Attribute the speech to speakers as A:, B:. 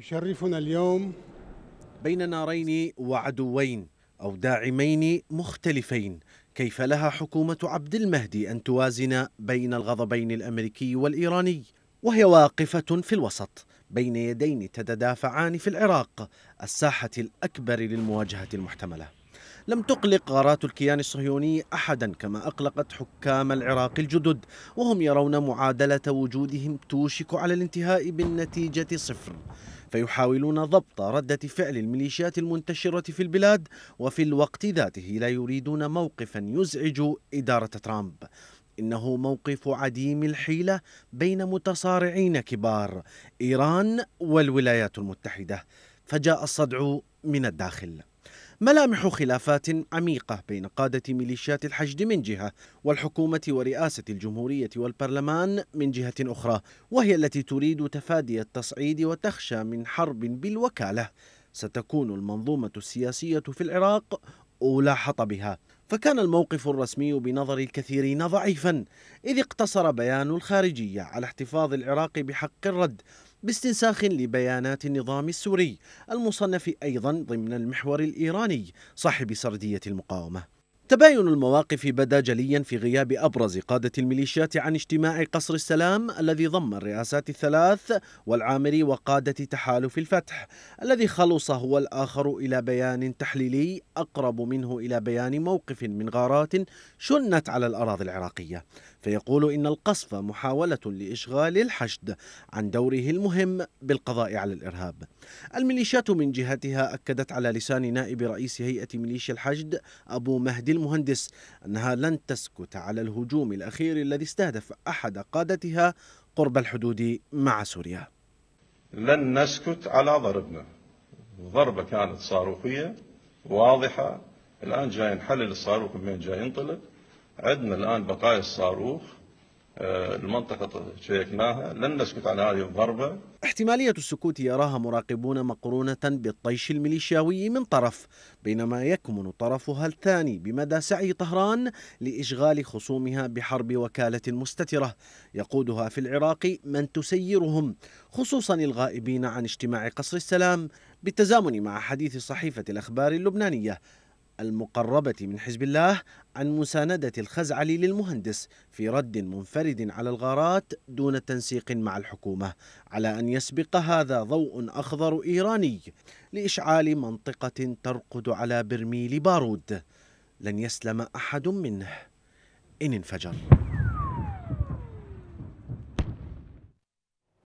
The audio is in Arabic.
A: يشرفنا اليوم بين نارين وعدوين أو داعمين مختلفين كيف لها حكومة عبد المهدي أن توازن بين الغضبين الأمريكي والإيراني وهي واقفة في الوسط بين يدين تتدافعان في العراق الساحة الأكبر للمواجهة المحتملة لم تقلق غارات الكيان الصهيوني احدا كما اقلقت حكام العراق الجدد وهم يرون معادله وجودهم توشك على الانتهاء بالنتيجه صفر فيحاولون ضبط ردة فعل الميليشيات المنتشرة في البلاد وفي الوقت ذاته لا يريدون موقفا يزعج إدارة ترامب إنه موقف عديم الحيلة بين متصارعين كبار إيران والولايات المتحدة فجاء الصدع من الداخل ملامح خلافات عميقة بين قادة ميليشيات الحشد من جهة والحكومة ورئاسة الجمهورية والبرلمان من جهة أخرى وهي التي تريد تفادي التصعيد وتخشى من حرب بالوكالة ستكون المنظومة السياسية في العراق أولى حطبها فكان الموقف الرسمي بنظر الكثيرين ضعيفا إذ اقتصر بيان الخارجية على احتفاظ العراق بحق الرد باستنساخ لبيانات النظام السوري المصنف أيضا ضمن المحور الإيراني صاحب سردية المقاومة تباين المواقف بدا جليا في غياب أبرز قادة الميليشيات عن اجتماع قصر السلام الذي ضم الرئاسات الثلاث والعامري وقادة تحالف الفتح الذي خلص هو الآخر إلى بيان تحليلي أقرب منه إلى بيان موقف من غارات شنت على الأراضي العراقية فيقول إن القصف محاولة لإشغال الحشد عن دوره المهم بالقضاء على الإرهاب الميليشيات من جهتها أكدت على لسان نائب رئيس هيئة ميليشيا الحشد أبو مهدي المهندس أنها لن تسكت على الهجوم الأخير الذي استهدف أحد قادتها قرب الحدود مع سوريا لن
B: نسكت على ضربنا ضربة كانت صاروخية واضحة الآن جاي نحلل الصاروخ وين جاي ينطلق عندنا الآن بقايا الصاروخ المنطقة شيكناها لن نسكت عن هذه الضربة
A: احتمالية السكوت يراها مراقبون مقرونة بالطيش الميليشياوي من طرف بينما يكمن طرفها الثاني بمدى سعي طهران لإشغال خصومها بحرب وكالة مستترة يقودها في العراق من تسيرهم خصوصا الغائبين عن اجتماع قصر السلام بالتزامن مع حديث صحيفة الأخبار اللبنانية المقربة من حزب الله عن مساندة الخزعلي للمهندس في رد منفرد على الغارات دون تنسيق مع الحكومة على أن يسبق هذا ضوء أخضر إيراني لإشعال منطقة ترقد على برميل بارود لن يسلم أحد منه إن انفجر